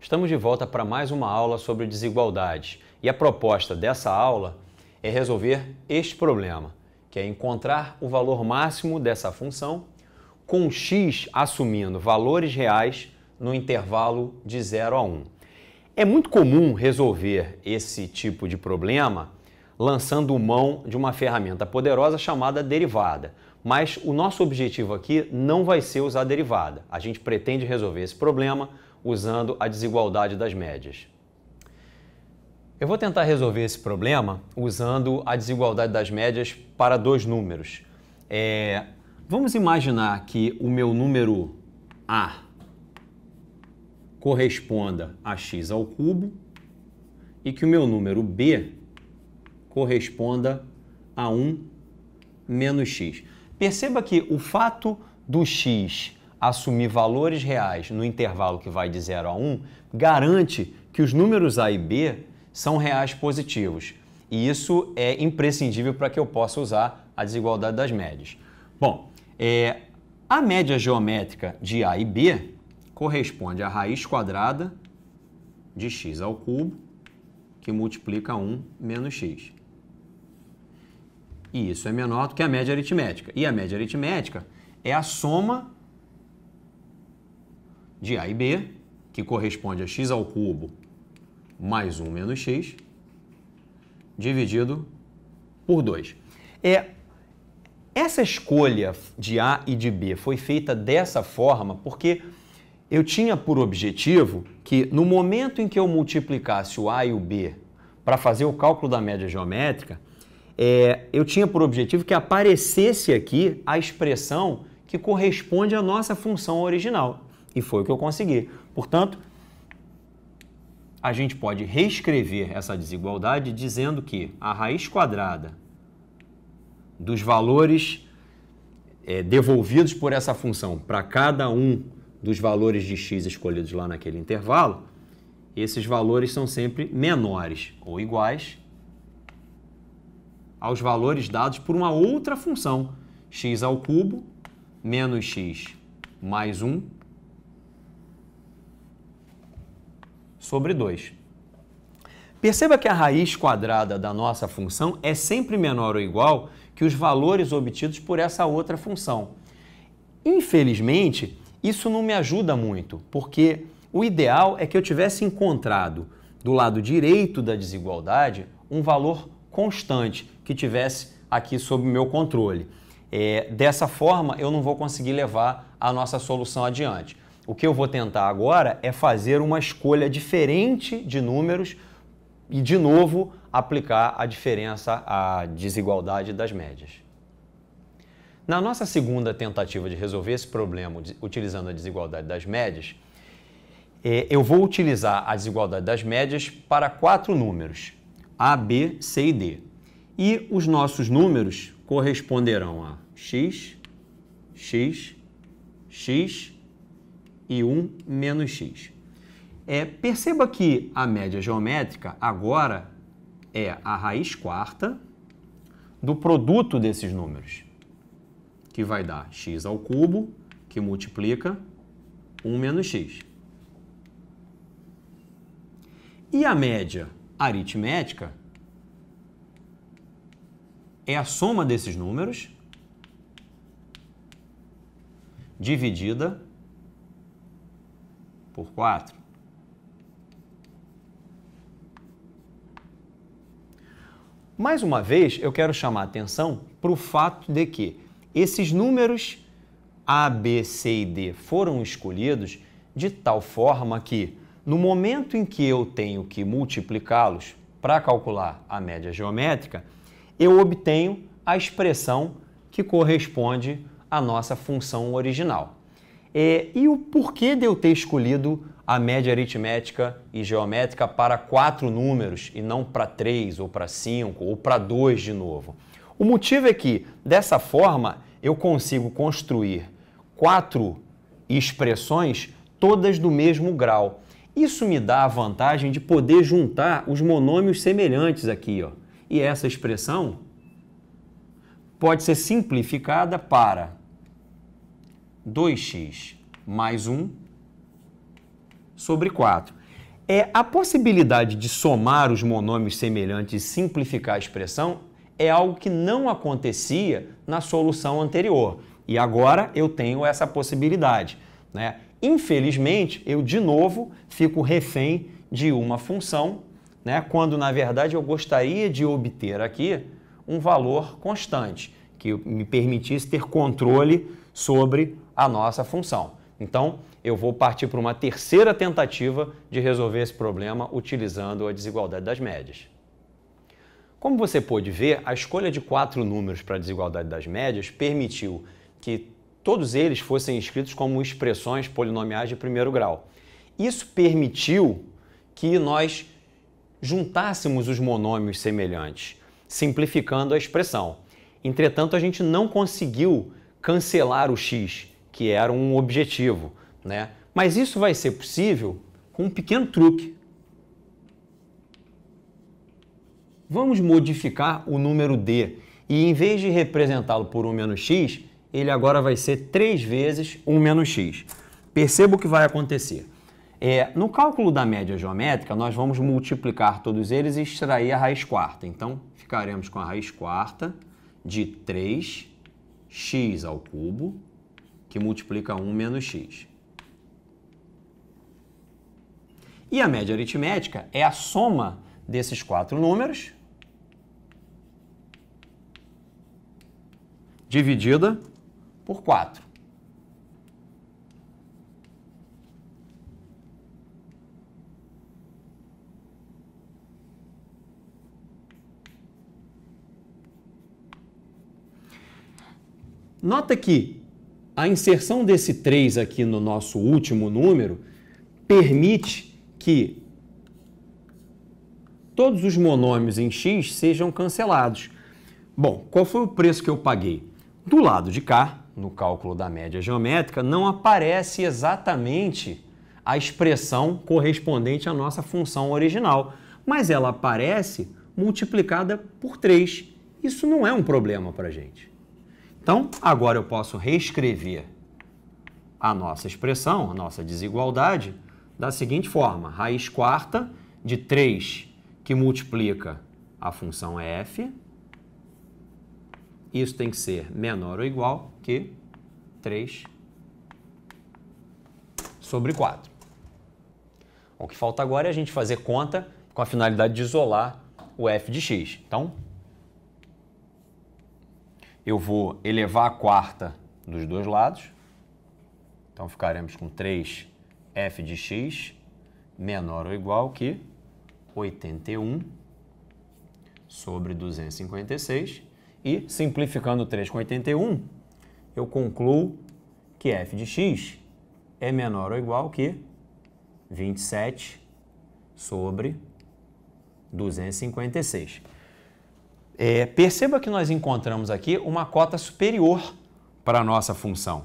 Estamos de volta para mais uma aula sobre desigualdades e a proposta dessa aula é resolver este problema, que é encontrar o valor máximo dessa função com x assumindo valores reais no intervalo de 0 a 1. É muito comum resolver esse tipo de problema lançando mão de uma ferramenta poderosa chamada derivada. Mas o nosso objetivo aqui não vai ser usar derivada. A gente pretende resolver esse problema usando a desigualdade das médias. Eu vou tentar resolver esse problema usando a desigualdade das médias para dois números. É, vamos imaginar que o meu número A corresponda a x ao cubo e que o meu número B corresponda a 1 menos x. Perceba que o fato do x assumir valores reais no intervalo que vai de 0 a 1 um, garante que os números A e B são reais positivos. E isso é imprescindível para que eu possa usar a desigualdade das médias. Bom, é, a média geométrica de A e B corresponde à raiz quadrada de x ao cubo, que multiplica 1 menos x. E isso é menor do que a média aritmética. E a média aritmética é a soma de A e B, que corresponde a x ao cubo mais 1 menos x, dividido por 2. É, essa escolha de A e de B foi feita dessa forma porque eu tinha por objetivo que no momento em que eu multiplicasse o A e o B para fazer o cálculo da média geométrica, é, eu tinha por objetivo que aparecesse aqui a expressão que corresponde à nossa função original. E foi o que eu consegui. Portanto, a gente pode reescrever essa desigualdade dizendo que a raiz quadrada dos valores é, devolvidos por essa função para cada um dos valores de x escolhidos lá naquele intervalo, esses valores são sempre menores ou iguais aos valores dados por uma outra função, x ao cubo menos x mais 1 sobre 2. Perceba que a raiz quadrada da nossa função é sempre menor ou igual que os valores obtidos por essa outra função. Infelizmente, isso não me ajuda muito, porque o ideal é que eu tivesse encontrado do lado direito da desigualdade um valor constante que tivesse aqui sob meu controle. É, dessa forma, eu não vou conseguir levar a nossa solução adiante. O que eu vou tentar agora é fazer uma escolha diferente de números e, de novo, aplicar a diferença, a desigualdade das médias. Na nossa segunda tentativa de resolver esse problema utilizando a desigualdade das médias, é, eu vou utilizar a desigualdade das médias para quatro números, A, B, C e D. E os nossos números corresponderão a x, x, x e 1 menos x. É, perceba que a média geométrica agora é a raiz quarta do produto desses números, que vai dar x ao cubo, que multiplica 1 menos x. E a média aritmética é a soma desses números dividida por 4. Mais uma vez, eu quero chamar a atenção para o fato de que esses números A, B, C e D foram escolhidos de tal forma que, no momento em que eu tenho que multiplicá-los para calcular a média geométrica, eu obtenho a expressão que corresponde à nossa função original. É, e o porquê de eu ter escolhido a média aritmética e geométrica para quatro números e não para três ou para cinco ou para dois de novo? O motivo é que, dessa forma, eu consigo construir quatro expressões todas do mesmo grau. Isso me dá a vantagem de poder juntar os monômios semelhantes aqui. Ó. E essa expressão pode ser simplificada para 2x mais 1 sobre 4. É a possibilidade de somar os monômios semelhantes e simplificar a expressão é algo que não acontecia na solução anterior. E agora eu tenho essa possibilidade. Né? Infelizmente, eu de novo fico refém de uma função, né? quando na verdade eu gostaria de obter aqui um valor constante, que me permitisse ter controle sobre a nossa função. Então, eu vou partir para uma terceira tentativa de resolver esse problema utilizando a desigualdade das médias. Como você pôde ver, a escolha de quatro números para a desigualdade das médias permitiu que todos eles fossem escritos como expressões polinomiais de primeiro grau. Isso permitiu que nós juntássemos os monômios semelhantes, simplificando a expressão. Entretanto, a gente não conseguiu cancelar o x, que era um objetivo. Né? Mas isso vai ser possível com um pequeno truque. Vamos modificar o número D e em vez de representá-lo por 1 menos x, ele agora vai ser 3 vezes 1 menos x. Perceba o que vai acontecer. É, no cálculo da média geométrica, nós vamos multiplicar todos eles e extrair a raiz quarta. Então, ficaremos com a raiz quarta de 3x ao cubo que multiplica 1 menos x. E a média aritmética é a soma desses quatro números dividida por 4. Nota que a inserção desse 3 aqui no nosso último número permite que todos os monômios em x sejam cancelados. Bom, qual foi o preço que eu paguei? Do lado de cá, no cálculo da média geométrica, não aparece exatamente a expressão correspondente à nossa função original, mas ela aparece multiplicada por 3. Isso não é um problema para a gente. Então, agora eu posso reescrever a nossa expressão, a nossa desigualdade, da seguinte forma: raiz quarta de 3 que multiplica a função f. Isso tem que ser menor ou igual que 3 sobre 4. O que falta agora é a gente fazer conta com a finalidade de isolar o f de x. Então, eu vou elevar a quarta dos dois lados. Então ficaremos com 3f de x menor ou igual que 81 sobre 256. E simplificando 3 com 81, eu concluo que f de x é menor ou igual que 27 sobre 256. É, perceba que nós encontramos aqui uma cota superior para a nossa função.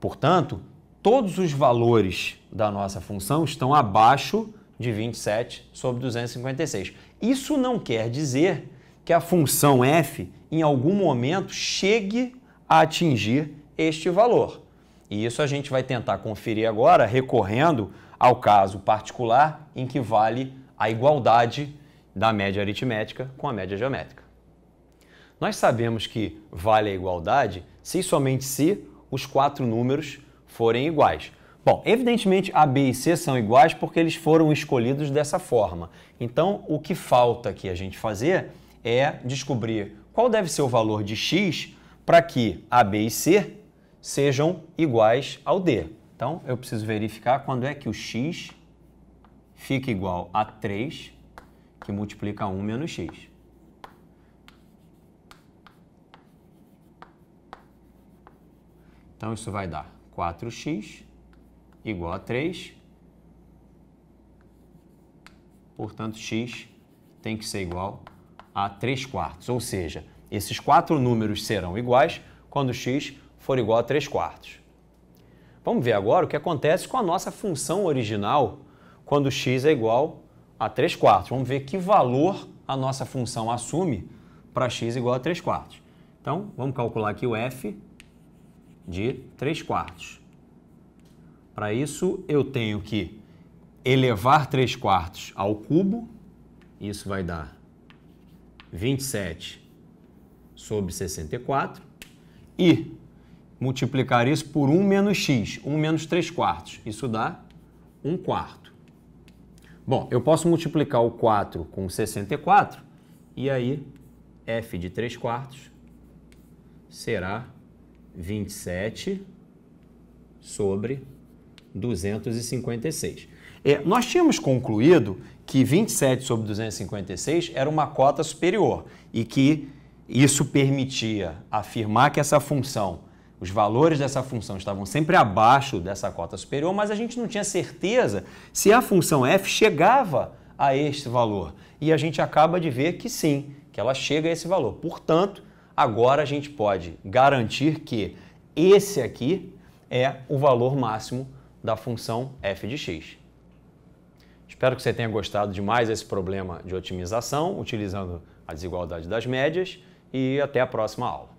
Portanto, todos os valores da nossa função estão abaixo de 27 sobre 256. Isso não quer dizer que a função f, em algum momento, chegue a atingir este valor. E isso a gente vai tentar conferir agora, recorrendo ao caso particular em que vale a igualdade da média aritmética com a média geométrica. Nós sabemos que vale a igualdade se e somente se os quatro números forem iguais. Bom, evidentemente A, B e C são iguais porque eles foram escolhidos dessa forma. Então, o que falta aqui a gente fazer é descobrir qual deve ser o valor de x para que A, B e C sejam iguais ao D. Então, eu preciso verificar quando é que o x fica igual a 3 que multiplica 1 menos x. Então isso vai dar 4x igual a 3. Portanto, x tem que ser igual a 3 quartos. Ou seja, esses quatro números serão iguais quando x for igual a 3 quartos. Vamos ver agora o que acontece com a nossa função original quando x é igual a 3 quartos. Vamos ver que valor a nossa função assume para x igual a 3 quartos. Então, vamos calcular aqui o f de 3 quartos. Para isso, eu tenho que elevar 3 quartos ao cubo. Isso vai dar 27 sobre 64. E multiplicar isso por 1 menos x, 1 menos 3 quartos. Isso dá 1 quarto. Bom, eu posso multiplicar o 4 com 64 e aí f de 3 quartos será 27 sobre 256. É, nós tínhamos concluído que 27 sobre 256 era uma cota superior e que isso permitia afirmar que essa função os valores dessa função estavam sempre abaixo dessa cota superior, mas a gente não tinha certeza se a função f chegava a este valor. E a gente acaba de ver que sim, que ela chega a esse valor. Portanto, agora a gente pode garantir que esse aqui é o valor máximo da função f de x. Espero que você tenha gostado de mais esse problema de otimização, utilizando a desigualdade das médias, e até a próxima aula.